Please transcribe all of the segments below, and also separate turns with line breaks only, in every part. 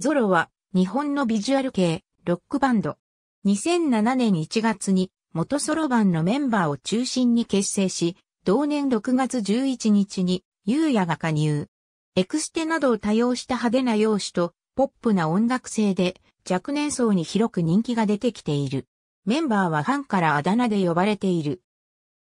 ゾロは日本のビジュアル系ロックバンド。2007年1月に元ソロ版のメンバーを中心に結成し、同年6月11日にユーヤが加入。エクステなどを多用した派手な容姿とポップな音楽性で若年層に広く人気が出てきている。メンバーはファンからあだ名で呼ばれている。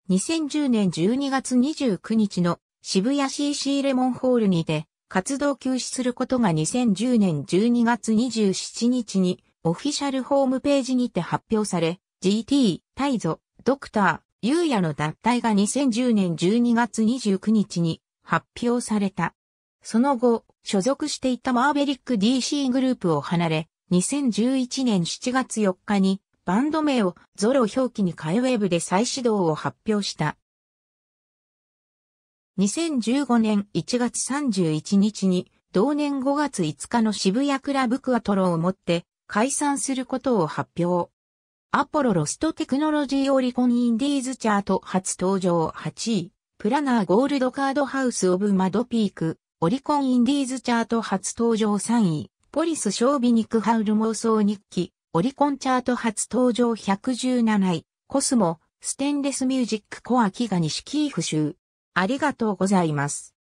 2010年12月29日の渋谷 CC レモンホールにて活動休止することが2010年12月27日にオフィシャルホームページにて発表され、GT、タイゾ、ドクター、ユーヤの脱退が2010年12月29日に発表された。その後、所属していたマーベリック DC グループを離れ、2011年7月4日にバンド名をゾロ表記に変えウェブで再始動を発表した。2015年1月31日に、同年5月5日の渋谷クラブクアトロをもって解散することを発表。アポロロストテクノロジーオリコンインディーズチャート初登場8位、プラナーゴールドカードハウスオブマドピーク、オリコンインディーズチャート初登場3位、ポリスショービニクハウル妄想日記、オリコンチャート初登場117位、コスモ、ステンレスミュージックコアキガニシキーフ州、ありがとうございます。